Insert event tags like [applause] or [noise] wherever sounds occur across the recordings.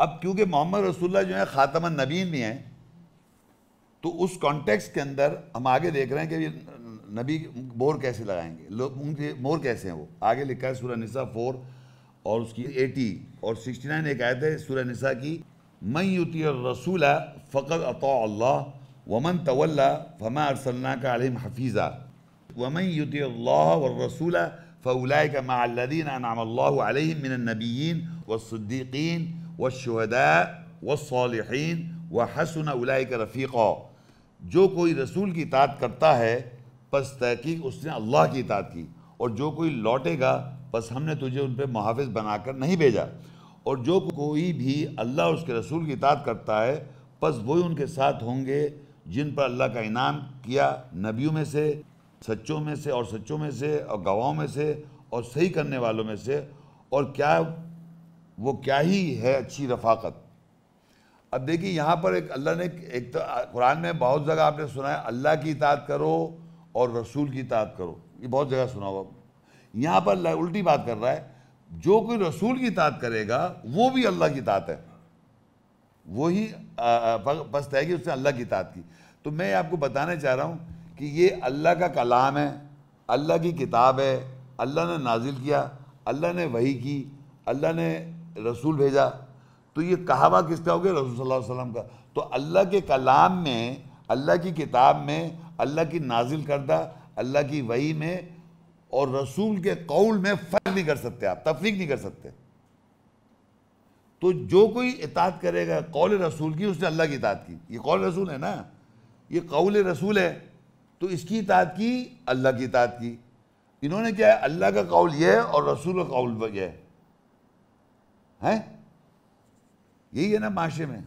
अब क्योंकि मोहम्मद रसुल्ला जो है ख़ातम नबीन भी हैं तो उस कॉन्टेक्स्ट के अंदर हम आगे देख रहे हैं कि नबी मोर कैसे लगाएंगे लोग उनके मोर कैसे हैं वो आगे लिखा है सूर्य निसा फोर और उसकी एटी और सिक्सटी नाइन एक आयत है सूर्य निसा की मई युति रसूला फ़कत अतो वमन तवल्ला फमा अरसल्ला का आलिम हफीज़ा वमई युति और व रसूला का मदीन नाम अल्लाम व सद्दीकीन वशहदा वसालहन व हसन उलाइक रफ़ीक़ा जो कोई रसूल की इतात करता है बस तहकीक उसने अल्लाह की इतात की और जो कोई लौटेगा बस हमने तुझे उन पर मुहाफ़ बनाकर नहीं भेजा और जो कोई भी अल्लाह उसके रसूल की इतात करता है बस वही उनके साथ होंगे जिन पर अल्लाह का इनाम किया नबियों में से सच्चों में से और सच्चों में से और गवाहों में से और सही करने वालों में से और क्या वो क्या ही है अच्छी रफाकत अब देखिए यहाँ पर एक अल्लाह ने एक तो कुरान में बहुत जगह आपने सुना है अल्लाह की इतात करो और रसूल की इतात करो ये बहुत जगह सुना हुआ यहाँ पर उल्टी बात कर रहा है जो कोई रसूल की इतात करेगा वो भी अल्लाह की इतात है वो ही पछताएगी उसने अल्लाह की इतात की तो मैं आपको बताना चाह रहा हूँ कि ये अल्लाह का कलाम है अल्लाह की किताब है अल्लाह ने नाजिल किया अल्लाह ने वही की अल्लाह ने रसूल भेजा तो ये कहावा किसका हो गया रसूल सल्लल्लाहु अलैहि वसल्लम का तो अल्लाह के कलाम में अल्लाह की किताब में अल्लाह की नाजिल करदा अल्लाह की वही में और रसूल के कौल में फ़र्क नहीं कर सकते आप तफरीक नहीं कर सकते तो जो कोई इतात करेगा कौल रसूल की उसने अल्लाह की इतात की ये कौल रसूल है ना ये कौल रसूल है तो इसकी इतात की अल्लाह की इतात की इन्होंने क्या है अल्लाह का कौल यह है और रसूल का कौल यह है है यही है ना माशे में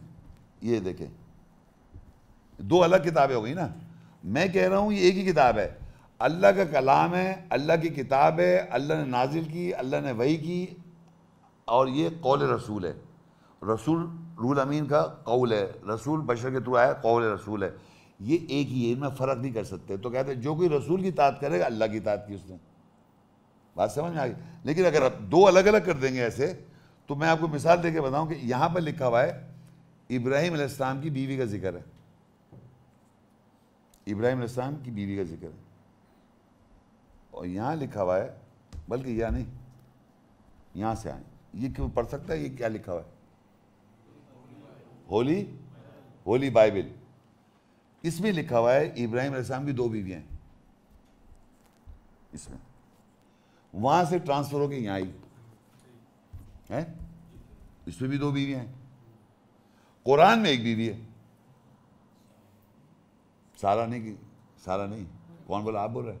ये देखें दो अलग किताबें हो गई ना मैं कह रहा हूँ ये एक ही किताब है अल्लाह का कलाम है अल्लाह की किताब है अल्लाह ने नाजिल की अल्लाह ने वही की और ये कौल रसूल है रसूल रूल अमीन का कौल है रसूल बशर के थ्रू आया कौल रसूल है ये एक ही है इनमें फ़र्क नहीं कर सकते तो कहते हैं जो कोई रसूल की तात करेगा अल्लाह की तात की उसने बात समझ में आ गई लेकिन अगर आप दो अलग अलग कर देंगे ऐसे तो मैं आपको मिसाल देकर बताऊं कि यहां पर लिखा हुआ है इब्राहिम अलैहिस्सलाम की बीवी का जिक्र है इब्राहिम अलैहिस्सलाम की बीवी का जिक्र है और यहां लिखा हुआ है बल्कि यह नहीं यहां से आए ये क्यों पढ़ सकता है ये क्या लिखा हुआ है होली होली बाइबल इसमें लिखा हुआ है इब्राहिम अलैहिस्सलाम की दो बीवियां हैं इसमें वहां से ट्रांसफर होकर यहां आई है इसमें भी दो बीवियां हैं कुरान में एक बीवी है सारा नहीं की सारा नहीं कौन बोला आप बोल रहे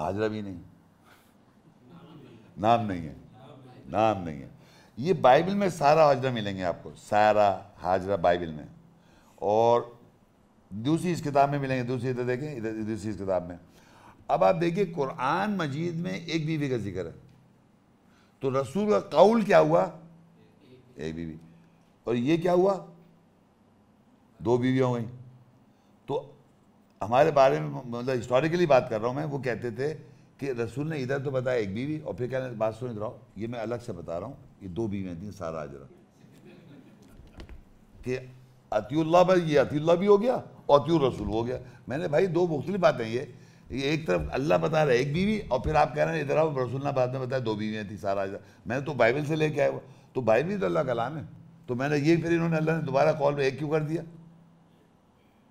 हाजरा भी नहीं नाम नहीं है नाम नहीं है ये बाइबल में सारा हाजरा मिलेंगे आपको सारा हाजरा बाइबल में और दूसरी इस किताब में मिलेंगे दूसरी इधर देखें इधर दूसरी इस किताब में अब आप देखिए कुरान मजीद में एक बीवी का जिक्र है तो रसूल का कौल क्या हुआ एक बीवी और ये क्या हुआ दो बीवियाँ हुई तो हमारे बारे में मतलब हिस्टोरिकली बात कर रहा हूँ मैं वो कहते थे कि रसूल ने इधर तो बताया एक बीवी और फिर कहने बात सुन रहा हूँ ये मैं अलग से बता रहा हूँ ये दो बीवियाँ थी सारा जरा कि अतील्ला भाई ये अतील्ला भी हो गया और अतीुल रसूल हो गया मैंने भाई दो मुख्तलि बातें ये ये एक तरफ अल्लाह बता रहा है एक बीवी और फिर आप कह रहे हैं इधर आओ रसूल ने बाद में बताया दो बीवियाँ थी सारा जरा मैंने तो बाइबल से लेके आया हुआ तो नहीं तो अल्लाह कलाम है तो मैंने ये फिर इन्होंने अल्लाह ने दोबारा कॉल में एक क्यों कर दिया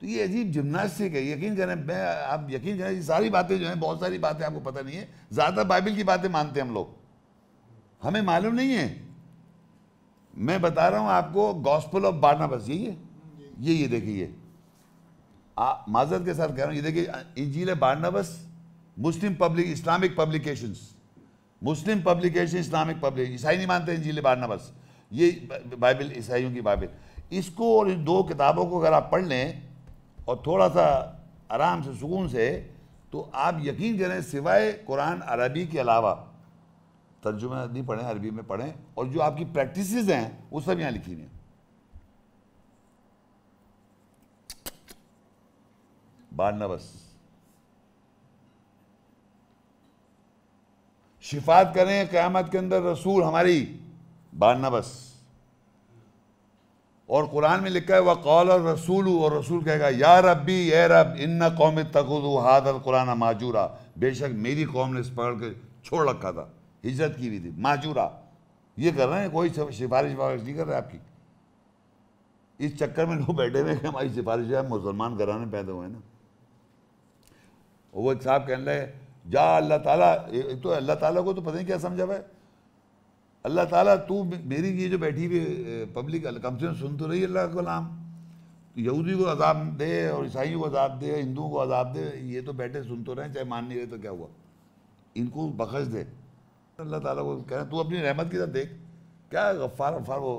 तो ये अजीब जिमनास्टिक है यकीन करें मैं आप यकीन करें ये सारी बातें जो हैं बहुत सारी बातें आपको पता नहीं है ज़्यादातर बाइबिल की बातें मानते हैं हम लोग हमें मालूम नहीं है मैं बता रहा हूँ आपको गॉस्पल ऑफ बारना बस यही है ये ये देखिए माजरत के साथ कह रहा हूँ ये देखिए इंजील बारना बस Muslim public Islamic publications Muslim publication Islamic public ईसाई नहीं मानते इंजील बारना बस ये बाइबल ईसाइयों की बाइबल इसको और इन दो किताबों को अगर आप पढ़ लें और थोड़ा सा आराम से सुकून से तो आप यकीन करें सिवाय कुरान अरबी के अलावा तर्जुमा नहीं पढ़ें अरबी में पढ़ें और जो आपकी प्रैक्टिस हैं वो सब यहाँ लिखी हुई हैं बारना बस शिफात करें क़्यामत के अंदर रसूल हमारी बानना बस और कुरान में लिखा है वह कौल और रसूल और रसूल कहेगा या रबी ए रब इन कौम तखुद हादल कुरान माजूरा बेशक मेरी कौम ने इस पकड़ के छोड़ रखा था हिजरत की हुई थी माजूरा ये कर रहे हैं कोई सिफारिश वारिश नहीं कर रहे आपकी इस चक्कर में लोग बैठे हुए हमारी सिफारिश है मुसलमान घराने पैदा हुए ना वो एक साहब कहने लगे जा अल्लाह ताला तो अल्लाह ताला को तो पता नहीं क्या समझा हुआ है अल्लाह ताला तू मेरी ये जो बैठी हुई पब्लिक कम से कम सुन तो रही अल्लाह का नाम तो यहूदी को अजाब दे और ईसाइयों को अजाब दे हिंदुओं को अजाब दे ये तो बैठे सुन तो रहे चाहे मान नहीं रहे तो क्या हुआ इनको बखश दे अल्लाह ताला को कह रहे तू अपनी रहमत की तरफ देख क्या गफ्फार गफ्फार वो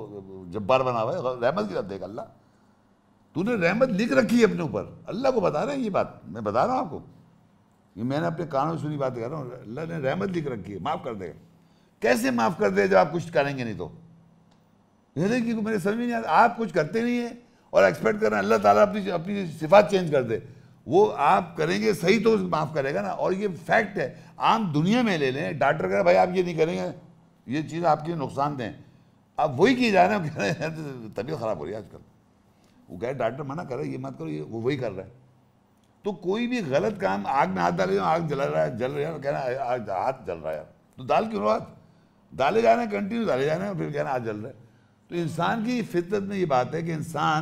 जब्बार बना हुआ है रहमत की तरफ देख अल्लाह तूने रहमत लिख रखी है अपने ऊपर अल्लाह को बता रहे हैं ये बात मैं बता रहा हूँ आपको ये मैंने अपने कानों सुनी बात कर रहा हूँ अल्लाह ने रहमत लिख रखी है माफ़ कर देगा कैसे माफ़ कर देगा जब आप कुछ करेंगे नहीं तो यही कि मेरे समझ में नहीं आता आप कुछ करते नहीं है और एक्सपेक्ट कर रहे हैं अल्लाह ताला अपनी अपनी सिफात चेंज कर दे वो आप करेंगे सही तो माफ़ करेगा ना और ये फैक्ट है आम दुनिया में ले लें डॉक्टर कह भाई आप ये नहीं करेंगे ये चीज़ आपके लिए नुकसान दें आप वही किए जा रहे हैं तबीयत ख़राब हो रही है आजकल वो कह डॉक्टर मना कर रहे ये मत करो ये वो वही कर रहा है तो कोई भी गलत काम आग में हाथ डाले आग जला रहा है जल रहा है कहना आज हाथ जल रहा है तो दाल क्यों हाथ डाले जा रहे हैं कंटिन्यू डाले जा रहे हैं फिर कहना आग जल रहा है तो इंसान की फितरत में ये बात है कि इंसान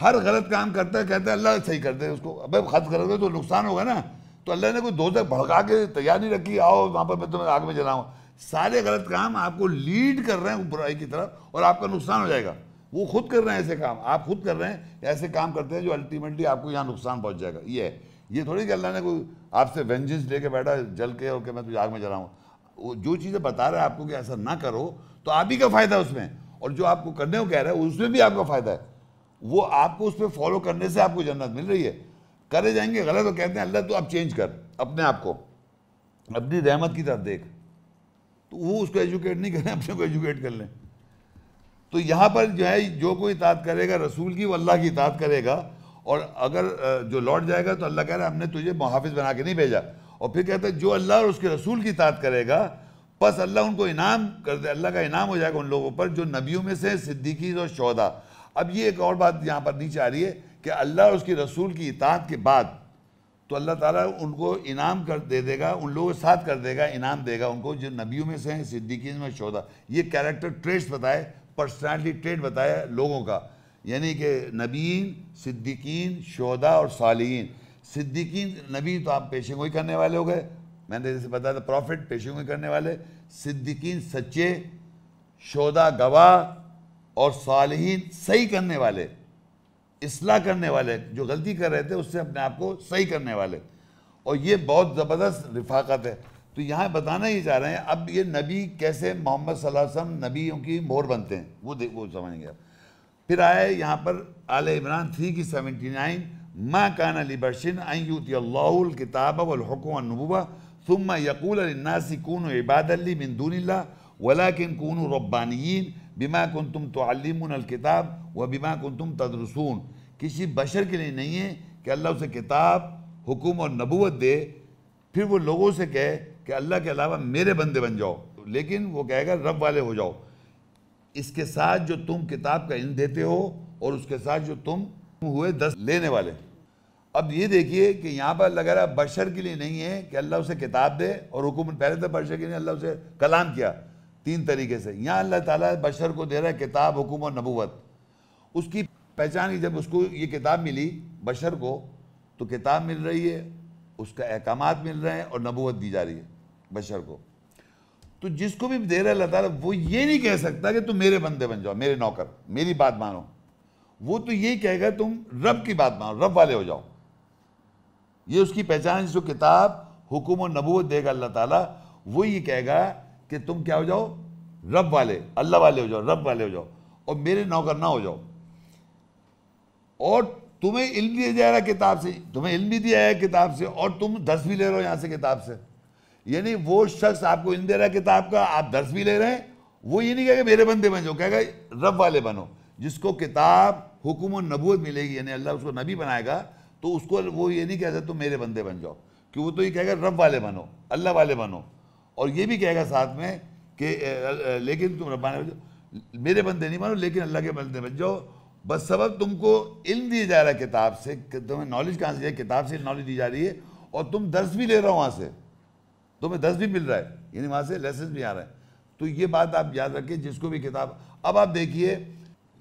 हर गलत काम करता है कहता है अल्लाह सही कर दे उसको अब खत्म कर दे तो नुकसान होगा ना तो अल्लाह ने कोई दो तक भड़का के तैयार नहीं रखी आओ वहाँ पर मैं तुम्हें आग में जलाऊँ सारे गलत काम आपको लीड कर रहे हैं बुराई की तरफ और आपका नुकसान हो जाएगा वो खुद कर रहे हैं ऐसे काम आप खुद कर रहे हैं ऐसे काम करते हैं जो अल्टीमेटली आपको यहाँ नुकसान पहुँच जाएगा ये है ये थोड़ी कि अल्लाह ने कोई आपसे वेंजेंस लेके बैठा जल के और के मैं तुझे आग में जलाऊँ जो चीज़ें बता रहे हैं आपको कि ऐसा ना करो तो आप ही का फ़ायदा है उसमें और जो आपको करने को कह रहे हैं उसमें भी आपका फ़ायदा है वो आपको उस पर फॉलो करने से आपको जन्नत मिल रही है करे जाएंगे गलत तो कहते हैं अल्लाह तो आप चेंज कर अपने आप को अपनी रहमत की तरफ देख तो वो उसको एजुकेट नहीं करें अपने को एजुकेट कर लें तो यहाँ पर जो है जो कोई इतात करेगा रसूल की वो अल्लाह की इतात करेगा और अगर जो लौट जाएगा तो अल्लाह कह रहा है हमने तुझे मुहाफ़ बना के नहीं भेजा और फिर कहते हैं जो अल्लाह और उसके रसूल की इतात करेगा बस अल्लाह उनको इनाम कर दे अल्लाह का इनाम हो जाएगा उन लोगों पर जो नबियों में से सिद्दीकी और शौदा अब ये एक और बात यहाँ पर नीचे आ रही है कि अल्लाह और उसके रसूल की इतात के बाद तो अल्लाह ताला उनको इनाम कर दे देगा उन लोगों के साथ कर देगा इनाम देगा उनको जो नबियों में से हैं सिद्दीकी में शौदा ये कैरेक्टर ट्रेस बताए पर्सनैलिटी ट्रेड बताया लोगों का यानी कि नबीन सिद्दीकीन शोदा और सालीन सिद्दीकीन नबी तो आप पेशे गोई करने वाले हो गए मैंने जैसे बताया था प्रॉफिट पेशे गोई करने वाले सिद्दीकीन सच्चे शोदा गवाह और सालीन सही करने वाले इसलाह करने वाले जो गलती कर रहे थे उससे अपने आप को सही करने वाले और ये बहुत ज़बरदस्त रिफाकत है तो यहाँ बताना ही चाह रहे हैं अब ये नबी कैसे मोहम्मद वसल्लम नबियों की मोहर बनते हैं वो देख वो समझेंगे आप फिर आए यहाँ पर आल इमरान थ्री की सेवेंटी नाइन माँ कान अली बशिन अयूतल किताब वलहकनबा सुम यकूल नासी कून इबादली वला किन कून रब्बानियन बिमा कन तुम तोमकिताब व बिमा कन तुम तदरसून किसी बशर के लिए नहीं है कि अल्लाह उसे किताब हुकुम और नबूत दे फिर वो लोगों से कहे कि अल्लाह के अलावा मेरे बंदे बन जाओ लेकिन वो कहेगा रब वाले हो जाओ इसके साथ जो तुम किताब का इन देते हो और उसके साथ जो तुम हुए दस लेने वाले अब ये देखिए कि यहाँ पर लग रहा बशर के लिए नहीं है कि अल्लाह उसे किताब दे और हुकुम पहले तो बशर के लिए अल्लाह उसे कलाम किया तीन तरीके से यहाँ अल्लाह ताला बशर को दे रहा है किताब हुकुम और नबूवत उसकी पहचान ही जब उसको ये किताब मिली बशर को तो किताब मिल रही है उसका अहकाम मिल रहे हैं और नबूवत दी जा रही है बशर को तो जिसको भी दे रहा है वो ये नहीं कह सकता कि तुम मेरे बंदे बन जाओ मेरे नौकर मेरी बात मानो वो तो यही कहेगा तुम रब की बात मानो रब वाले हो जाओ ये उसकी पहचान जो किताब हुकुम और नबूत देगा अल्लाह ताला वो ये कहेगा कि तुम क्या हो जाओ रब वाले अल्लाह वाले हो जाओ रब वाले हो जाओ और मेरे नौकर ना हो जाओ और तुम्हें इल्म दिया जा रहा किताब से तुम्हें इल्म भी दिया है किताब से और तुम दस भी ले रहे हो यहां से किताब से यानी वो शख्स आपको इंदिरा किताब का आप दर्श भी ले रहे हैं वो ये नहीं कहेगा मेरे बंदे बन जाओ कहेगा रब वाले बनो जिसको किताब हुकुम और नबूत मिलेगी यानी अल्लाह उसको नबी बनाएगा तो उसको वो ये नहीं कहता तुम मेरे बंदे बन जाओ कि वो तो ये कहेगा रब वाले बनो अल्लाह वाले बनो और ये भी कहेगा साथ में कि लेकिन तुम रब्बाना मेरे बंदे नहीं बनो लेकिन अल्लाह के बंदे बन जाओ बस सबक तुमको इल दिया जा रहा है किताब से तुम्हें नॉलेज कहाँ से किताब से नॉलेज दी जा रही है और तुम दर्श भी ले रहे हो वहाँ से तो हमें दस भी मिल रहा है यानी वहाँ से लेसन भी आ रहा है तो ये बात आप याद रखें जिसको भी किताब अब आप देखिए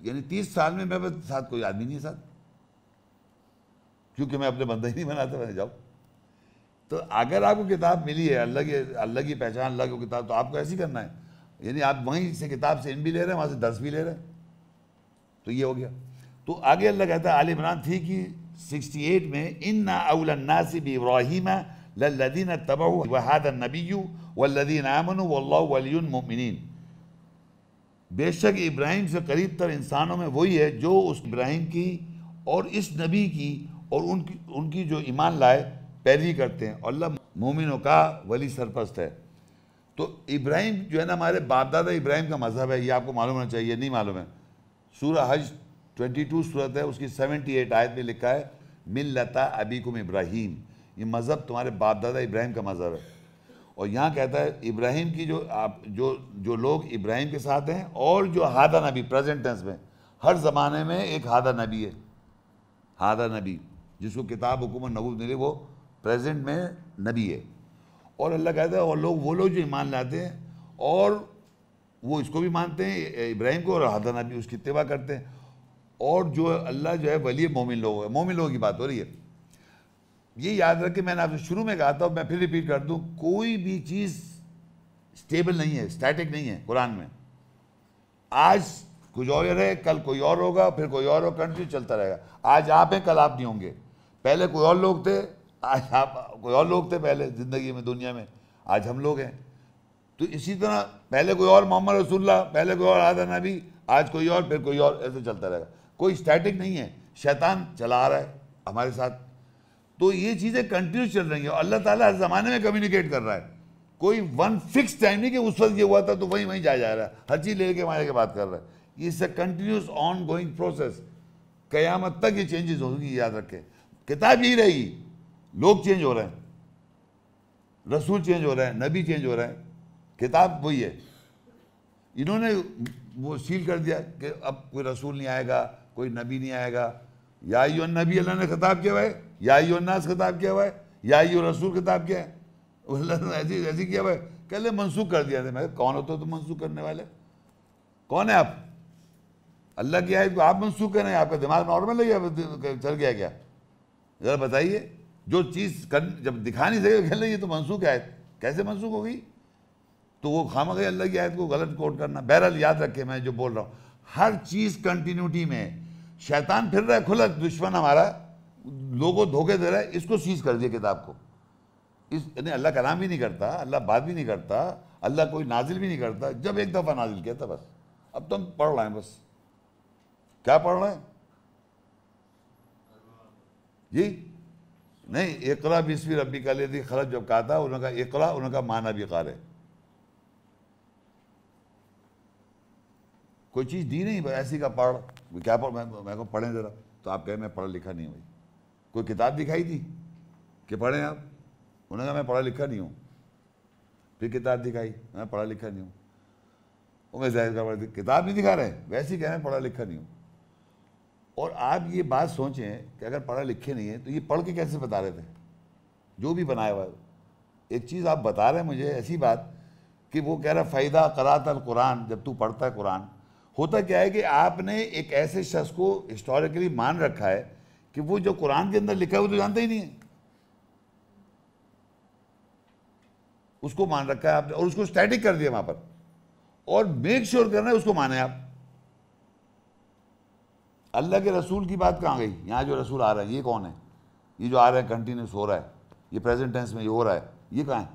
यानी तीस साल में मेरे साथ कोई आदमी नहीं साथ क्योंकि मैं अपने बंदा ही नहीं बनाता मैंने जाऊँ तो अगर आपको किताब मिली है अल्लाह की अल्लाह पहचान अल्लाह की किताब तो आपको ऐसी करना है यानी आप वहीं से किताब से इन भी ले रहे हैं वहाँ से दस भी ले रहे हैं तो ये हो गया तो आगे अल्लाह कहता है आलिमरान इमरान थी कि एट में इन ना अउलन्नासिब इब्राहिमा للذين اتبعوا وهذا النبي والذين آمنوا والله ولي المؤمنين बेशक इब्राहिम से करीब तर इंसानों में वही है जो उस इब्राहिम की और इस नबी की और उनकी उनकी जो ईमान लाए पैरवी करते हैं और अल्लाह मोमिनों का वली सरपस्त है तो इब्राहिम जो है ना हमारे बाप दादा इब्राहिम का मज़हब है ये आपको मालूम होना चाहिए नहीं मालूम है सूरह हज 22 सूरत है उसकी 78 आयत में लिखा है मिल्लता अबीकुम इब्राहिम ये मज़हब तुम्हारे बाप दादा इब्राहिम का मज़हब है और यहाँ कहता है इब्राहिम की जो आप जो जो लोग इब्राहिम के साथ हैं और जो हादा नबी प्रेजेंट टेंस में हर ज़माने में एक हादा नबी है हादा नबी जिसको किताब हुकूमत नबूत मिली वो प्रेजेंट में नबी है और अल्लाह कहता है और लोग वो लोग जो ईमान लाते हैं और वो इसको भी मानते हैं इब्राहिम को और हादा नबी उसकी तबाह करते हैं और जो अल्लाह जो है वली मोमिन लोग है मोमिन लोगों की बात हो रही है ये याद रखे मैंने आपसे शुरू में कहा था मैं फिर रिपीट कर दूं कोई भी चीज़ स्टेबल नहीं है स्टैटिक नहीं है कुरान में आज कुछ और है कल कोई और होगा फिर कोई और होगा कंट्री चलता रहेगा आज आप हैं कल आप नहीं होंगे पहले कोई और लोग थे आज आप कोई और लोग थे पहले ज़िंदगी में दुनिया में आज हम लोग हैं तो इसी तरह पहले कोई और मोहम्मद रसुल्ला पहले कोई और आदा नबी आज कोई और फिर कोई और ऐसे चलता रहेगा कोई स्टैटिक नहीं है शैतान चला आ रहा है हमारे साथ तो ये चीज़ें कंटिन्यू चल रही हैं अल्लाह ताला हर ज़माने में कम्युनिकेट कर रहा है कोई वन फिक्स टाइम नहीं कि उस वक्त ये हुआ था तो वहीं वहीं जाया जा रहा है हर चीज़ लेके मारे के बात कर रहा है इस a continuous ongoing process क़यामत तक ये चेंजेस होगी याद रखें किताब यही रहेगी लोग चेंज हो रहे हैं रसूल चेंज हो रहे हैं नबी चेंज हो रहे हैं किताब वही है इन्होंने वो सील कर दिया कि अब कोई रसूल नहीं आएगा कोई नबी नहीं आएगा या यो नबी अल्लाह ने खिताब किया हुआ है या यो नास खिताब किया हुआ है या यो रसूल खिताब किया है अल्लाह ने ऐसी ऐसी किया हुआ है कहले मनसूख कर दिया था मैं कौन होते हो तो मनसूख करने वाले कौन है आप अल्लाह की आयत को आप मनसूख करें आपका दिमाग नॉर्मल है या चल गया क्या ज़रा बताइए जो चीज़ कर जब दिखा नहीं सके कहले ये तो मनसूख आयत कैसे मनसूख होगी तो वो खाम गई अल्लाह की आयत को गलत कोट करना बहरहाल याद रखे मैं जो बोल रहा हूँ हर चीज़ कंटिन्यूटी में शैतान फिर रहा है खुला दुश्मन हमारा लोगों धोखे दे रहा है इसको सीज कर दिया किताब को इस यानी अल्लाह का नाम भी नहीं करता अल्लाह बात भी नहीं करता अल्लाह कोई नाजिल भी नहीं करता जब एक दफ़ा नाजिल किया था बस अब तो हम पढ़ रहे हैं बस क्या पढ़ रहे हैं जी नहीं इकरा बीसवीं रबी का लेकिन खरत जब कहा था उन्होंने कहा इकरा उन्होंने कहा माना भी कार है कोई चीज़ दी नहीं ऐसी का पढ़ क्या पढ़ मैं मैं को पढ़ें ज़रा तो आप कहें मैं पढ़ा लिखा नहीं हूँ भाई कोई किताब दिखाई दी कि पढ़ें आप उन्होंने कहा मैं पढ़ा लिखा नहीं हूँ फिर किताब दिखाई मैं पढ़ा लिखा नहीं हूँ उमेर जाहिर का किताब नहीं दिखा रहे वैसे ही कह रहे हैं पढ़ा लिखा नहीं हूँ और आप ये बात सोचें कि अगर पढ़ा लिखे नहीं है तो ये पढ़ के कैसे बता रहे थे जो भी बनाया हुआ एक चीज़ आप बता रहे हैं मुझे ऐसी बात कि वो कह रहा फ़ायदा करात अल कुरान जब तू पढ़ता है कुरान होता क्या है कि आपने एक ऐसे शख्स को हिस्टोरिकली मान रखा है कि वो जो कुरान के अंदर लिखा है वो तो जानते ही नहीं है उसको मान रखा है आपने और उसको स्टैटिक कर दिया वहां पर और मेक श्योर करना है उसको माने आप अल्लाह के रसूल की बात कहाँ गई यहाँ जो रसूल आ रहा है ये कौन है ये जो आ रहा है कंटिन्यूस हो रहा है ये प्रेजेंट टेंस में ये हो रहा है ये कहाँ है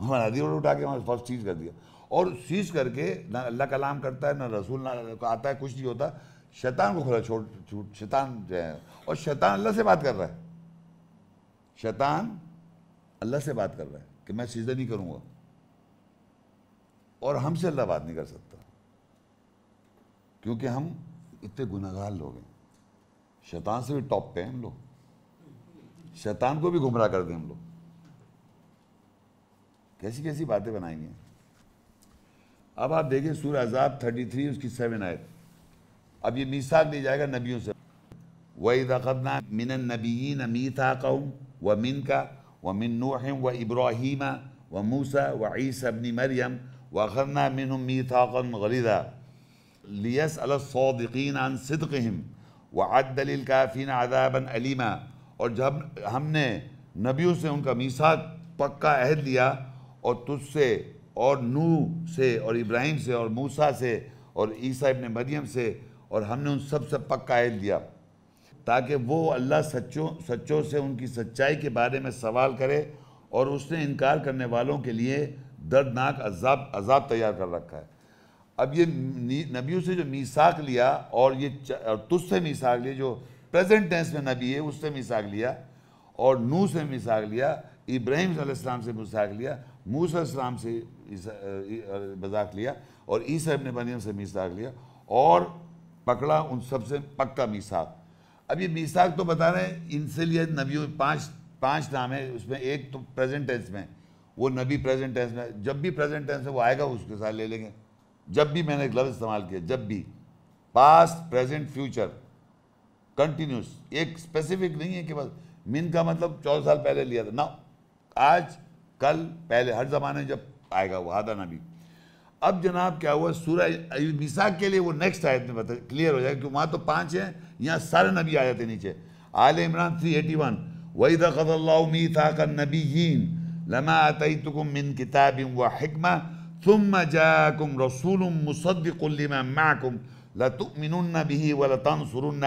हमारा रिवल उठा के हमारे फर्स्ट चीज़ कर दिया और चीज़ करके ना अल्लाह कलाम करता है ना रसूल ना आता है कुछ नहीं होता शैतान को खुला छोड़ छूट शैतान जो है और शैतान अल्लाह से बात कर रहा है शैतान अल्लाह से बात कर रहा है कि मैं सीधा नहीं करूँगा और हमसे अल्लाह बात नहीं कर सकता क्योंकि हम इतने गुनागार लोग हैं शैतान से भी टॉप पे हैं हम लोग शैतान को भी गुमराह कर दें हम लोग कैसी कैसी बातें बनाएंगे अब आप देखें सूर अजाब थर्टी थ्री उसकी सेवन आयत अब ये मीसाक ले जाएगा नबियों से वही दखदना मिन नबीन था कौम व मिन का व मिन नूहम व इब्राहिम व मूसा व अबनी मरियम वखरना मिन मीता गरीदा लियस अलसौदिन अन सिदकहम व अदल काफ़िन आदाबन अलीमा और जब हमने नबियों से उनका मीसाक पक्का अहद लिया और तुझसे और नू से और इब्राहिम से और मूसा से और ईसा इबन मरियम से और हमने उन सब से पक्का आयत दिया ताकि वो अल्लाह सच्चों सच्चों से उनकी सच्चाई के बारे में सवाल करे और उसने इनकार करने वालों के लिए दर्दनाक अजाब अजाब तैयार कर रखा है अब ये नबियों से जो मीसाक लिया और ये तुझ से मीसाक लिया जो प्रेजेंट टेंस में नबी है उससे मीसाक लिया और नू से मिसाक लिया इब्राहिम से मिसाक लिया मूसा इस्लाम से मजाक लिया और ईसा ने मरियम से मीसाक लिया और पकड़ा उन सबसे पक्का मीसाक अब ये मीसाक तो बता रहे हैं इनसे लिए नबियों पांच पांच नाम है उसमें एक तो प्रेजेंट टेंस में वो नबी प्रेजेंट टेंस में जब भी प्रेजेंट टेंस में वो आएगा उसके साथ ले लेंगे जब भी मैंने लफ्ज़ इस्तेमाल किया जब भी पास्ट प्रेजेंट फ्यूचर कंटिन्यूस एक स्पेसिफिक नहीं है कि बस मिन का मतलब चौदह साल पहले लिया था ना आज कल पहले हर ज़माने जब आएगा वो आधा नबी अब जनाब क्या हुआ सूर्य मिसा के लिए वो नेक्स्ट आयत में बता क्लियर हो जाएगा क्योंकि वहाँ तो पाँच हैं यहाँ सारे नबी आ जाते नीचे आल इमरान थ्री एटी वन वही दफ़ल्लामी था कर नबी हीन लमा तई तुम मिन किताब व हिकमा तुम जाकुम रसूल मुसद्दिकमा माकुम लतुमिन भी व लतन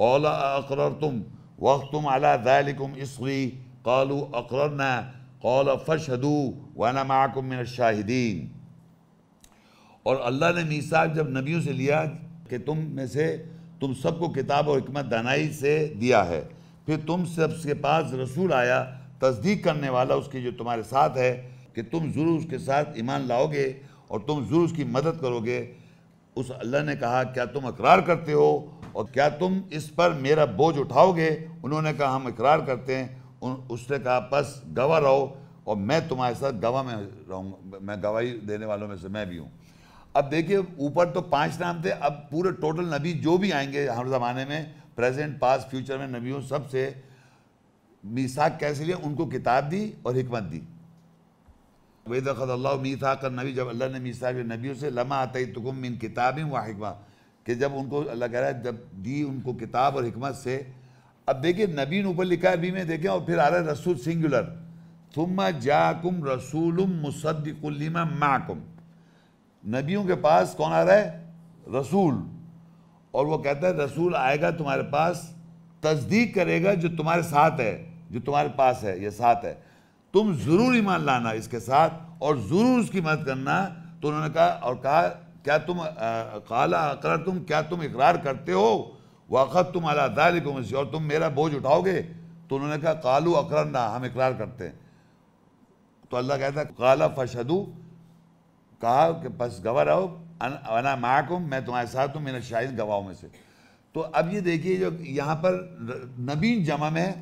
कौला अकर तुम वक्त तुम अला दालिकुम इसरी कौलू अकरना कौल फ़शदू वाना माकुम शाहिदीन और अल्लाह ने मीसाक जब नबियों से लिया कि तुम में से तुम सबको किताब और हमत दानाई से दिया है फिर तुम सब के पास रसूल आया तस्दीक करने वाला उसके जो तुम्हारे साथ है कि तुम ज़रूर उसके साथ ईमान लाओगे और तुम ज़रूर उसकी मदद करोगे उस अल्लाह ने कहा क्या तुम इकरार करते हो और क्या तुम इस पर मेरा बोझ उठाओगे उन्होंने कहा हम इकरार करते हैं उसने कहा बस गवाह रहो और मैं तुम्हारे साथ गवाह में रहूँगा मैं गवाही देने वालों में से मैं भी हूँ अब देखिए ऊपर तो पांच नाम थे अब पूरे टोटल नबी जो भी आएंगे हर ज़माने में प्रेजेंट पास फ्यूचर में नबियों सबसे मीसाक कैसे लिए उनको किताब दी और हमत दी वेद अल्लाह मीसा कर नबी जब अल्लाह ने मीसा के नबियों से लमा आता ही तुकुम इन किताबें व कि जब उनको अल्लाह कह रहा है जब दी उनको किताब और हिकमत से अब देखिए नबीन ऊपर लिखा है अभी में देखें और फिर आ रहा है रसूल सिंगुलर तुम जाकुम रसूलुम मुसद्दिकुल्लिमा माकुम नबियों के पास कौन आ रहा है रसूल और वो कहता है रसूल आएगा तुम्हारे पास तस्दीक करेगा जो तुम्हारे साथ है जो तुम्हारे पास है ये साथ है तुम ज़रूर ईमान लाना इसके साथ और ज़रूर उसकी मदद करना तो उन्होंने कहा और कहा क्या तुम काला अकर तुम क्या तुम इकरार करते हो वक़्त तुम अला दालिकुम और तुम मेरा बोझ उठाओगे तो उन्होंने कहा कालू अकरना हम इकरार करते हैं तो अल्लाह कहता है काला फशदू कहा कि बस गवाह रहो अना माकुम मैं तुम्हारे साथ हूँ मेरे शाहिद गवाहों में से तो अब ये देखिए जो यहाँ पर नबीन जमा में है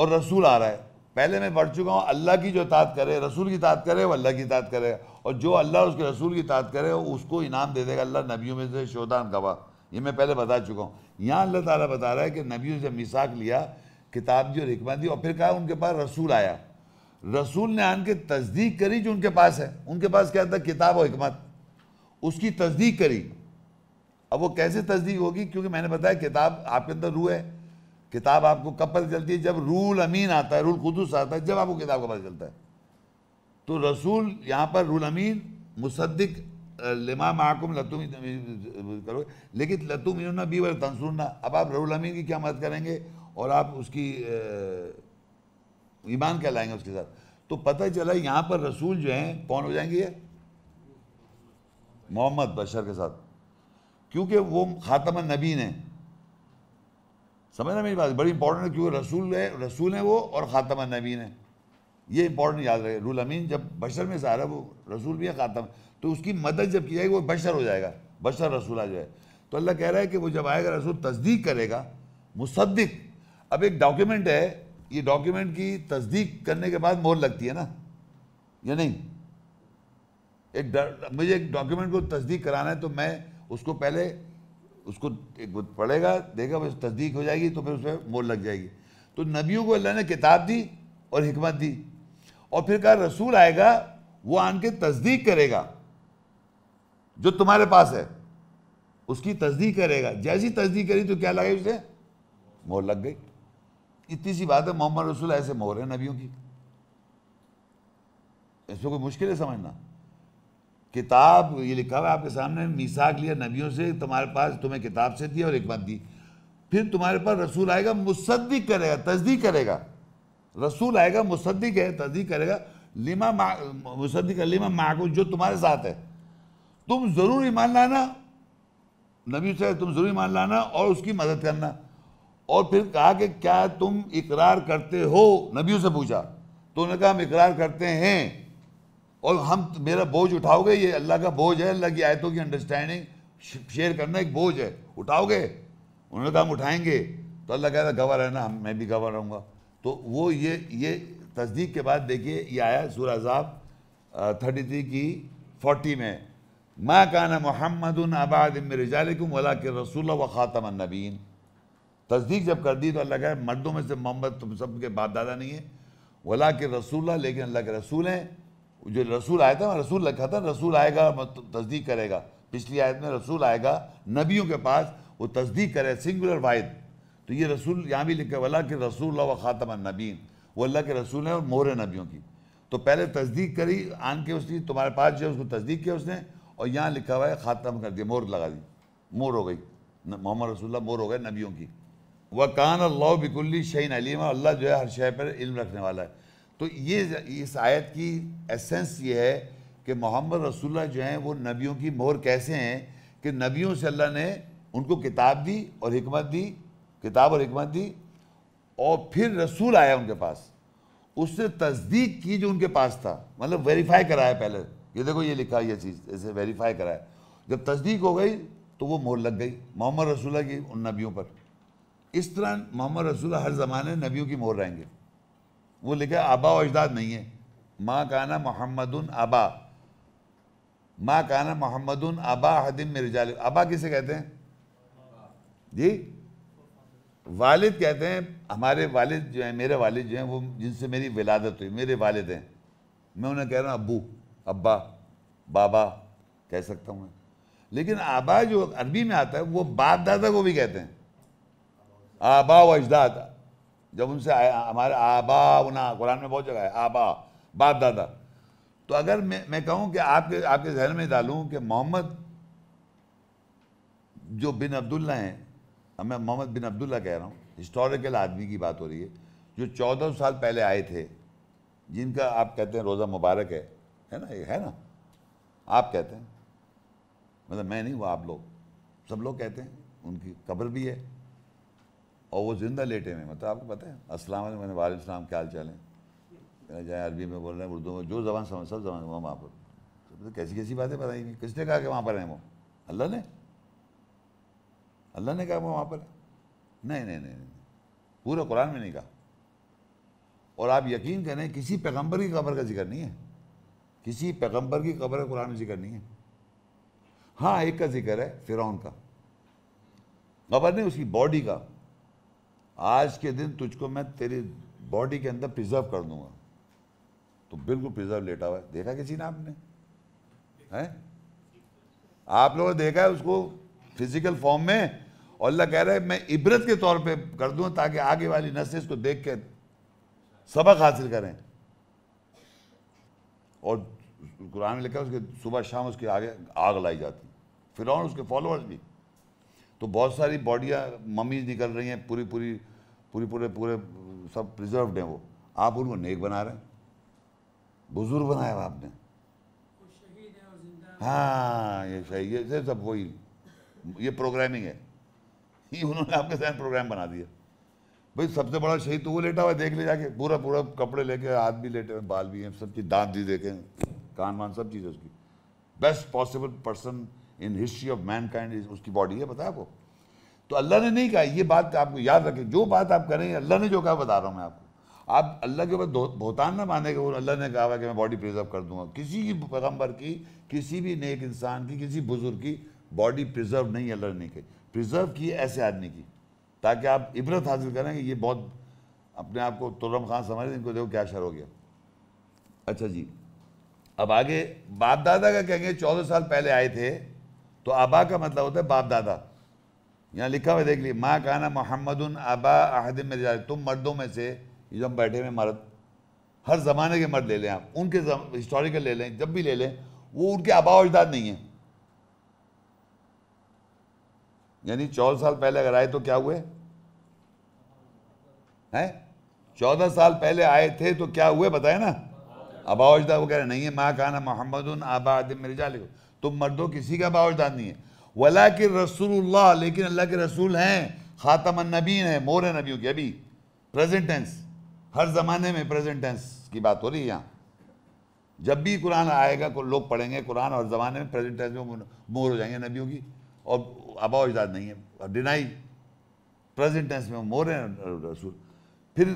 और रसूल आ रहा है पहले मैं पढ़ चुका हूँ अल्लाह की जो तात करे रसूल की तात करे वो अल्लाह की तात करे और जो अल्लाह उसके रसूल की तात करे उसको इनाम दे देगा अल्लाह नबियों में से शोदान गवाह ये मैं पहले बता चुका हूँ यहाँ अल्लाह ताला बता रहा है कि नबियों से मिसाक लिया किताब दी और हिकमा दी और फिर कहा उनके पास रसूल आया रसूल ने आन के तस्दीक करी जो उनके पास है उनके पास क्या था किताब और हिकमत उसकी तस्दीक करी अब वो कैसे तस्दीक होगी क्योंकि मैंने बताया किताब आपके अंदर रूह है किताब आपको कब पता चलती है जब रूल अमीन आता है रूल खुदूस आता है जब आपको किताब का पता चलता है तो रसूल यहाँ पर रूल अमीन मुसद्दिक लिमा माकुम लतुम करो लेकिन लतुम इन्होंने बी वर तंसुरना अब आप रहुल अमीन की क्या मदद करेंगे और आप उसकी ईमान कहलाएंगे उसके साथ तो पता चला यहाँ पर रसूल जो हैं कौन हो जाएंगे ये मोहम्मद बशर के साथ क्योंकि वो खातम नबी ने समझना मेरी बात बड़ी इंपॉर्टेंट है क्योंकि रसूल है रसूल हैं वो और खातम नबी ने ये इंपॉर्टेंट याद रहे रूल अमीन जब बशर में है वो रसूल भी है ख़ातम तो उसकी मदद जब की जाएगी वो बशर हो जाएगा बशर रसूला जो है तो अल्लाह कह रहा है कि वो जब आएगा रसूल तस्दीक करेगा मुसद्दिक अब एक डॉक्यूमेंट है ये डॉक्यूमेंट की तस्दीक करने के बाद मोहर लगती है ना या नहीं एक मुझे एक डॉक्यूमेंट को तस्दीक कराना है तो मैं उसको पहले उसको एक पढ़ेगा देगा बस तस्दीक हो जाएगी तो फिर उस पर मोर लग जाएगी तो नबियों को अल्लाह ने किताब दी और हमत दी और फिर कहा रसूल आएगा वो आन के तस्दीक करेगा जो तुम्हारे पास है उसकी तस्दीक करेगा जैसी तस्दीक करी तो क्या लगे उसे मोहर लग गई इतनी सी बात है मोहम्मद रसूल ऐसे मोहर है नबियों की इसमें कोई मुश्किल है समझना किताब ये लिखा हुआ आपके सामने मिसाक लिया नबियों से तुम्हारे पास तुम्हें किताब से दी और एक बात दी फिर तुम्हारे पास रसूल आएगा मुसद्दी करेगा तस्दीक करेगा रसूल आएगा मुसद्दिक है तस्दीक करेगा लिमा मुसद्दिक लिमा माकूल जो तुम्हारे साथ है तुम ज़रूर ईमान लाना नबी से तुम ज़रूर ईमान लाना और उसकी मदद करना और फिर कहा कि क्या तुम इकरार करते हो नबियों से पूछा तो उन्होंने कहा हम इकरार करते हैं और हम मेरा बोझ उठाओगे ये अल्लाह का बोझ है अल्लाह की आयतों की अंडरस्टैंडिंग शेयर करना एक बोझ है उठाओगे उन्होंने कहा हम उठाएंगे तो अल्लाह कह रहा गवाह रहना मैं भी गवाह रहूँगा तो वो ये ये तस्दीक के बाद देखिए ये आया सूर अजाब थर्टी थ्री की फोर्टी में माँ काना मोहम्मद आबाद मिरजालकुम वला के रसूल व ख़ातम नबीन तस्दीक जब कर दी तो अल्लाह कहे मर्दों में से मोहम्मद तुम सब के बाप दादा नहीं है वला के रसूल्ला लेकिन अल्लाह के रसूल हैं जो रसूल आया था रसूल रखा था रसूल आएगा तस्दीक करेगा पिछली आयत में रसूल आएगा नबियों के पास वो तस्दीक करे सिंगुलर वाहिद तो ये रसूल यहाँ भी लिखे वाला कि रसूल व ख़ातम नबीन वो अल्लाह के रसूल हैं और मोहर नबियों की तो पहले तस्दीक करी आन के उसकी तुम्हारे पास जो है उसको तस्दीक किया उसने और यहाँ लिखा हुआ है ख़ातम कर दिया मोर लगा दी मोर हो गई मोहम्मद रसुल्ला मोर हो गए नबियों की व कान अल्लाह बिकुल्ली शहीन अलीम अल्लाह जो है हर शह पर इल्म रखने वाला है तो ये इस आयत की एसेंस ये है कि मोहम्मद रसुल्ला जो हैं वो नबियों की मोहर कैसे हैं कि नबियों से अल्लाह ने उनको किताब दी और हमत दी किताब और हमत दी और फिर रसूल आया उनके पास उसने तस्दीक की जो उनके पास था मतलब वेरीफाई कराया पहले ये देखो ये लिखा ये चीज़ इसे वेरीफाई कराया जब तस्दीक हो गई तो वो मोर लग गई मोहम्मद रसूल्ला की उन नबियों पर इस तरह मोहम्मद रसूल्ला हर ज़माने नबियों की मोर रहेंगे वो लिखा आबा और अजदाद नहीं है माँ काना मोहम्मद आबा माँ काना मोहम्मद आबा हदिम मिर्जाल आबा किसे कहते हैं जी वालिद कहते हैं हमारे वालिद जो हैं मेरे वालिद जो हैं वो जिनसे मेरी विलादत हुई मेरे वालिद हैं मैं उन्हें कह रहा हूँ अबू अब्बा बाबा कह सकता हूँ मैं लेकिन आबा जो अरबी में आता है वो बाप दादा को भी कहते हैं आबा व अजदाद जब उनसे आया हमारे आबा उना कुरान में बहुत जगह है आबा बाप दादा तो अगर मैं मैं कहूँ कि आपके आपके जहन में डालूँ कि मोहम्मद जो बिन अब्दुल्ला हैं मैं मोहम्मद बिन अब्दुल्ला कह रहा हूँ हिस्टोरिकल आदमी की बात हो रही है जो चौदह साल पहले आए थे जिनका आप कहते हैं रोज़ा मुबारक है है ना है ना आप कहते हैं मतलब मैं नहीं हुआ आप लोग सब लोग कहते हैं उनकी कब्र भी है और वो ज़िंदा लेटे हुए मतलब आपको पता है असलम मैंने वाले इस्लाम क्या हाल चाल है चाहे अरबी में बोल रहे हैं उर्दू में जो जबान समझ सब जबान वहाँ पर तो मतलब कैसी कैसी बातें बताएंगी किसने कहा कि वहाँ पर हैं वो अल्लाह ने अल्लाह ने कहा वो वहाँ पर नहीं नहीं नहीं नहीं पूरे कुरान में नहीं कहा और आप यकीन करें किसी पैगंबर की कब्र का जिक्र नहीं है किसी पैगंबर की कब्र का कुरान में जिक्र नहीं है हाँ एक का जिक्र है फिरौन का कब्र नहीं उसकी बॉडी का आज के दिन तुझको मैं तेरी बॉडी के अंदर प्रिजर्व कर दूंगा तो बिल्कुल प्रिजर्व लेटा हुआ है देखा किसी ने आपने हैं आप लोगों ने देखा है उसको फिजिकल फॉर्म में और अल्लाह कह रहा है मैं इबरत के तौर पे कर दूं ताकि आगे वाली नस्ल इसको देख के सबक हासिल करें और कुरान में लिखा उसके सुबह शाम उसके आगे आग लाई जाती फिर और उसके फॉलोअर्स भी तो बहुत सारी बॉडियाँ मम्मीज निकल रही हैं पूरी पूरी पूरी पूरे पूरे सब प्रिजर्व हैं वो आप उनको नेक बना रहे हैं बुजुर्ग बनाया हुआ आपने हाँ ये सही ये सब वही ये प्रोग्रामिंग है ये उन्होंने आपके साथ प्रोग्राम बना दिया भाई सबसे बड़ा शहीद तो वो लेटा हुआ देख ले जाके पूरा पूरा कपड़े लेके हाथ भी लेटे हुए बाल भी हैं सब चीज़ दांत भी देखे कान वान सब चीज़ उसकी best possible person in history of mankind उसकी बॉडी है बताया आपको तो अल्लाह ने नहीं कहा ये बात आपको याद रखें जो बात आप करें अल्लाह ने जो कहा बता रहा हूँ मैं आपको आप अल्लाह के ऊपर बहुतान ना माने के वो अल्लाह ने कहा कि मैं बॉडी प्रिजर्व कर दूंगा किसी भी पैगम्बर की किसी भी नेक इंसान की किसी बुजुर्ग की बॉडी प्रिजर्व नहीं अल्लाह ने नहीं कही प्रिजर्व किए ऐसे आदमी की ताकि आप इबरत हासिल कि ये बहुत अपने आप को तुरम खान समझ इनको देखो क्या शर हो गया अच्छा जी अब आगे बाप दादा का कहेंगे चौदह साल पहले आए थे तो आबा का मतलब होता है बाप दादा यहाँ लिखा हुआ देख लीजिए माँ काना मोहम्मद आबा अहद में जा तुम मर्दों में से ये जो हम बैठे हुए मर्द हर ज़माने के मर्द ले लें आप उनके हिस्टोरिकल ले लें जब भी ले लें वो उनके आबा अजदाद नहीं है यानी चौदह साल पहले अगर आए तो क्या हुए हैं चौदह साल पहले आए थे तो क्या हुए बताए ना अबावजदा वो कह रहे नहीं है माँ खाना मोहम्मद आबाद मिर्जा लिखो तुम मर्दों किसी का अबावजदा नहीं है वला के रसूल लेकिन अल्लाह के रसूल हैं ख़ातम नबीन है मोर है नबियों के अभी प्रेजेंट टेंस हर ज़माने में प्रेजेंट टेंस की बात हो रही है यहाँ जब भी कुरान आएगा लोग पढ़ेंगे कुरान और ज़माने में प्रेजेंट टेंस में मोर हो जाएंगे नबियों की और आबा अजदाद नहीं है डिनाई प्रेजेंट टेंस में मोर रसूल फिर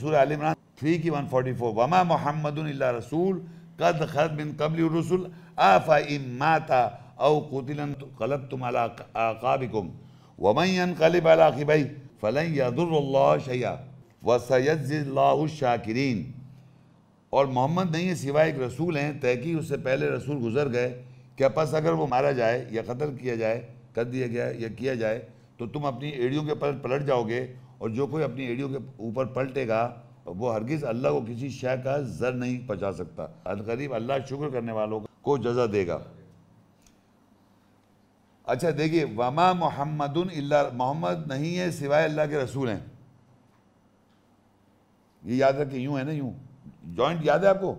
सूर आल इमरान थ्री की वन फोर्टी फोर वमा मोहम्मद रसूल कद खद बिन कबली रसूल आफा इम माता औ कुतिल कलब तुम अलाबिकुम वमैन कलिब कलब भाई फ़लन यदुल्ला शैया व सैदाशाकिरीन और मोहम्मद नहीं है सिवाय एक रसूल हैं तहकी उससे पहले रसूल गुजर गए क्या पस अगर वो मारा जाए या कत्ल किया जाए कर दिया गया या किया जाए तो तुम अपनी एड़ियों के पलट पलट जाओगे और जो कोई अपनी एड़ियों के ऊपर पलटेगा वो हरगिज़ अल्लाह को किसी शय का जर नहीं पहुँचा सकता अलकरीब अल्लाह शुक्र करने वालों को जजा देगा अच्छा देखिए वमा मोहम्मद मोहम्मद नहीं है सिवाय अल्लाह के रसूल हैं ये याद रखें यूँ है ना यूँ जॉइंट याद है आपको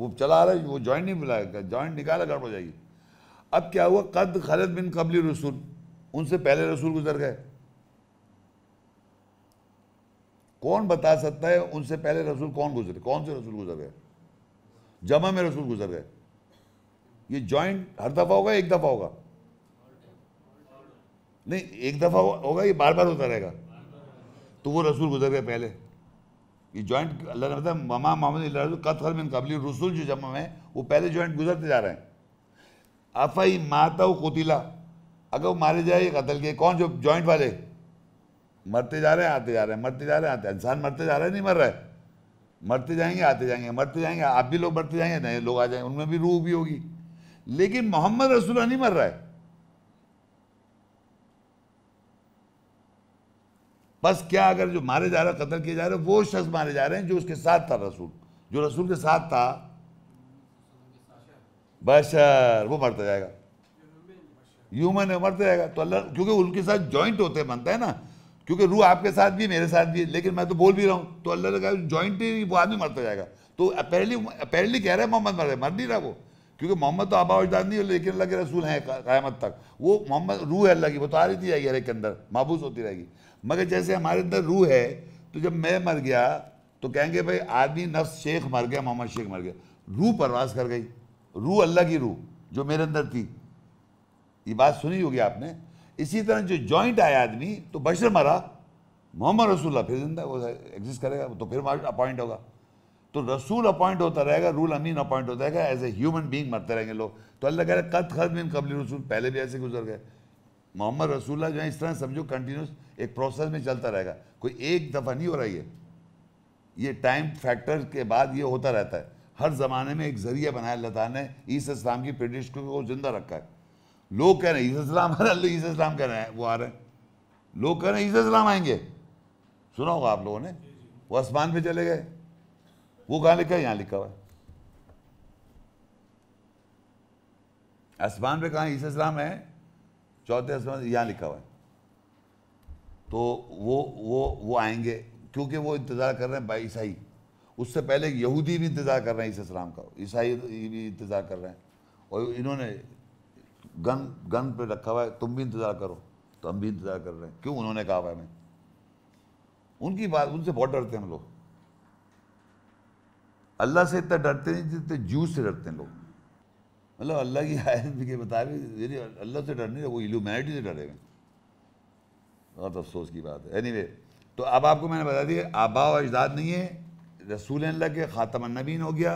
वो चला आ रहा है वो जॉइंट नहीं बुलाएगा जॉइंट निकाला गड़बड़ हो जाएगी अब क्या हुआ कद खलत बिन कबली रसूल उनसे पहले रसूल गुजर गए कौन बता सकता है उनसे पहले रसूल कौन गुजरे कौन से रसूल गुजर गए जमा में रसूल गुजर गए ये जॉइंट हर दफ़ा होगा एक दफ़ा होगा नहीं एक दफ़ा होगा ये बार बार होता रहेगा तो वो रसूल गुजर गए पहले ये जॉइंट अल्लाह ने बताया ममा मोहम्मद कत खर बिन कबली रसूल जो जमा में वो पहले जॉइंट गुजरते जा रहे हैं अफई माता कुतिला अगर वो मारे जाए कतल के कौन जो जॉइंट वाले मरते जा रहे हैं आते जा रहे हैं मरते जा रहे हैं आते इंसान मरते जा रहे हैं नहीं मर रहा है मरते जाएंगे आते जाएंगे मरते जाएंगे आप भी लोग मरते जाएंगे नए लोग आ जाएंगे उनमें भी रूह भी होगी लेकिन मोहम्मद रसूल नहीं मर रहा है बस क्या अगर जो मारे जा रहे कतल किए जा रहे वो शख्स मारे जा रहे हैं जो उसके साथ था रसूल जो रसूल के साथ था बशर वो मरता जाएगा ह्यूमन है मरता जाएगा तो अल्लाह क्योंकि उनके साथ जॉइंट होते हैं बनता है ना क्योंकि रूह आपके साथ भी मेरे साथ भी लेकिन मैं तो बोल भी रहा हूँ तो अल्लाह कहा जॉइंट ही वो आदमी मरता जाएगा तो अपेरली अपेरली कह रहे हैं मोहम्मद मर मर नहीं रहा वो क्योंकि मोहम्मद तो आबा उजदाद नहीं लेकिन अल्लाह के रसूल हैं क़्यामत तक वो मोहम्मद रूह है अल्लाह की वो तो आ रही थी जाएगी हर एक के अंदर महबूस होती रहेगी मगर जैसे हमारे अंदर रूह है तो जब मैं मर गया तो कहेंगे भाई आदमी नफ्स शेख मर गया मोहम्मद शेख मर गया रूह परवास कर गई रूह अल्लाह की रूह जो मेरे अंदर थी ये बात सुनी होगी आपने इसी तरह जो जॉइंट आया आदमी तो बशर मरा मोहम्मद रसूल्ला फिर जिंदा वो एग्जिस्ट करेगा तो फिर अपॉइंट होगा तो रसूल अपॉइंट होता रहेगा रूल अमीन अपॉइंट होता रहेगा एज ए ह्यूमन बींग मरते रहेंगे लोग तो अल्लाह कह रहे कत खत कबल रसूल पहले भी ऐसे गुजर गए मोहम्मद रसूल्ला जो है इस तरह समझो कंटिन्यूस एक प्रोसेस में चलता रहेगा कोई एक दफ़ा नहीं हो रहा है ये टाइम फैक्टर के बाद ये होता रहता है हर ज़माने में एक जरिया बनाया अल्लाह ने ईसा इस्लाम की प्रेडिश को ज़िंदा रखा है लोग कह रहे हैं ईसा इस्लाम आ [laughs] ईसा इस्लाम कह रहे हैं वो आ रहे हैं लोग कह रहे हैं ईसा इस्लाम आएंगे सुना होगा आप लोगों ने वो आसमान पे चले गए वो कहाँ लिखा है यहाँ लिखा हुआ है आसमान पे कहाँ ईसा इस्लाम है चौथे आसमान यहाँ लिखा हुआ है तो वो वो वो आएंगे क्योंकि वो इंतज़ार कर रहे हैं बाईसाई उससे पहले यहूदी भी इंतज़ार कर रहे हैं इस इस्लाम का ईसाई भी इंतज़ार कर रहे हैं और इन्होंने गन गन पे रखा हुआ है तुम भी इंतज़ार करो तो हम भी इंतज़ार कर रहे हैं क्यों उन्होंने कहा हुआ है हमें उनकी बात उनसे बहुत डरते हैं हम लोग अल्लाह से इतना डरते नहीं जितने जूस से डरते हैं लोग मतलब अल्लाह की आयत के मुताबिक यदि अल्लाह से डरने वो इल्यूमिनिटी से डरे हुए बहुत अफसोस की बात है एनी anyway, तो अब आपको मैंने बता दिया आबा और अजदाद नहीं है रसूल अल्लाह के ख़ातम नबीन हो गया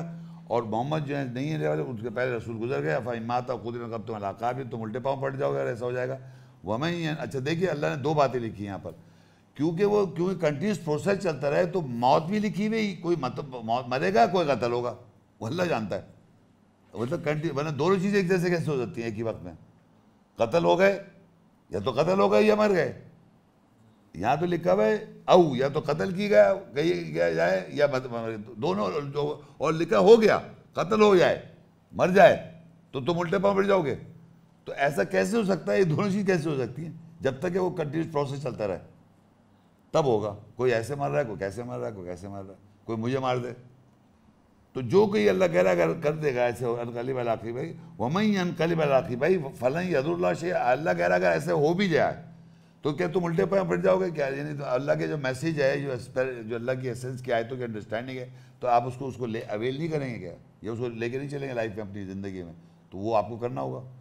और मोहम्मद जो है नहीं रहने वाले उसके पहले रसूल गुजर गया फाई माता खुद कब तुम अलाका भी तुम उल्टे पाँव पड़ जाओगे ऐसा हो जाएगा वह ही अच्छा देखिए अल्लाह ने दो बातें लिखी यहाँ पर क्योंकि वो क्योंकि कंटिन्यूस प्रोसेस चलता रहे तो मौत भी लिखी हुई कोई मतलब मौत मरेगा कोई कतल होगा वो अल्लाह जानता है मतलब कंटिन्यू मतलब दोनों चीज़ें एक जैसे कैसे हो जाती हैं एक ही वक्त में कतल हो गए या तो कतल हो गए या मर गए यहाँ तो लिखा हुआ है औ या तो कत्ल की गया गई गया जाए या दोनों जो और लिखा हो गया कत्ल हो जाए मर जाए तो तुम उल्टे पाँव बैठ जाओगे तो ऐसा कैसे हो सकता है ये दोनों चीज़ कैसे हो सकती हैं जब तक वो कंटिन्यूस प्रोसेस चलता रहे तब होगा कोई ऐसे मार रहा है कोई कैसे मार रहा है कोई कैसे मार रहा है कोई मुझे मार दे तो जो कोई अल्लाह कह रहा कर, कर देगा ऐसे अनकली बलाखी भाई वमई अनकली बलाखी भाई फलन यदुल्ला शे अल्लाह कह रहा अगर ऐसे हो भी जाए तो क्या तुम उल्टे पर पड़ जाओगे क्या यानी तो अल्लाह के जो मैसेज है जो जो अल्लाह की एसेंस की आयतों की अंडरस्टैंडिंग है तो आप उसको उसको ले अवेल नहीं करेंगे क्या या उसको लेके नहीं चलेंगे लाइफ में अपनी ज़िंदगी में तो वो आपको करना होगा